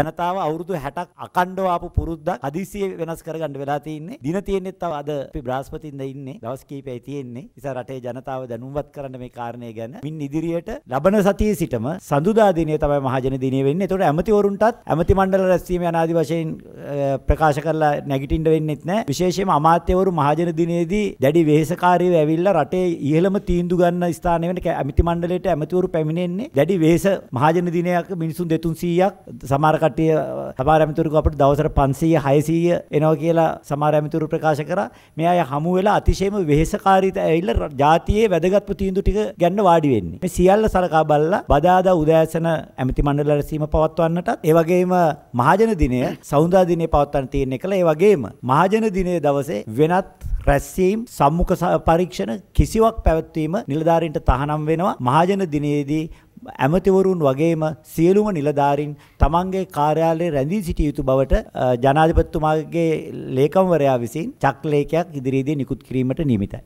ජනතාව අවුරුදු 60ක් අකණ්ඩව ආපු පුරුද්දක් හදිසියෙ වෙනස් කරගන්න වෙලා තියෙන්නේ. දින තියෙන්නේ තව අද අපි බ්‍රාස්පතින්ද ඉන්නේ. දවස් කීපයයි තියෙන්නේ. නිසා රටේ ජනතාව දැනුම්වත් කරන්න මේ කාරණය ගැන. මින් ඉදිරියට ලබන සතියේ සිටම සඳුදා දිනේ තමයි මහජන දිනේ වෙන්නේ. ඒතකොට ඇමතිවරුන්ටත් ඇමති මණ්ඩල රැස්වීම යනාදී වශයෙන් ප්‍රකාශ කරලා නැගිටින්න වෙන්නෙත් නෑ. විශේෂයෙන්ම අමාත්‍යවරු මහජන දිනයේදී දැඩි වෙහෙසකාරීව ඇවිල්ලා රටේ ඉහළම තීන්දුව ගන්න ස්ථානය වෙන ඇමති මණ්ඩලයට ඇමතිවරු පැමිණෙන්නේ දැඩි වෙහෙස මහජන දිනයක් මිනිසුන් 200ක් සමහර කට්ටිය සමහර ඇමතිවරු අපිට දවසට 500 600 එනවා කියලා සමහර ඇමතිවරු ප්‍රකාශ කරා. මේ අය හමු වෙලා අතිශයම වෙහෙසකාරීව ඇවිල්ලා ජාතියේ වැදගත්ම තීන්දුව ටික ගන්න වාඩි වෙන්නේ. මේ සියල්ල සලකා බලලා බදාදා උදෑසන ඇමති මණ්ඩල රැසීම පවත්වන්නටත් ඒ වගේම මහජන දිනය සෞන්දර්ය දිනේ පවත්වන්න තියෙන්නේ කියලා ඒ වගේම මහජන දිනේ දවසේ වෙනත් රැස්වීම් සම්මුඛ පරීක්ෂණ කිසිවක් පැවැත්වීම නිලධාරීන්ට තහනම් වෙනවා මහජන දිනේදී ඇමතිවරුන් වගේම සියලුම නිලධාරීන් තමන්ගේ කාර්යාලයේ රැඳී සිටිය යුතු බවට ජනාධිපතිතුමාගේ ලේකම්වරයා විසින් චක්ලේඛයක් ඉදිරියේදී නිකුත් කිරීමට නියමිතයි.